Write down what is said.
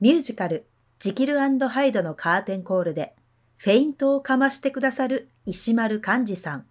ミュージカル「ジキルハイドのカーテンコール」でフェイントをかましてくださる石丸幹二さん。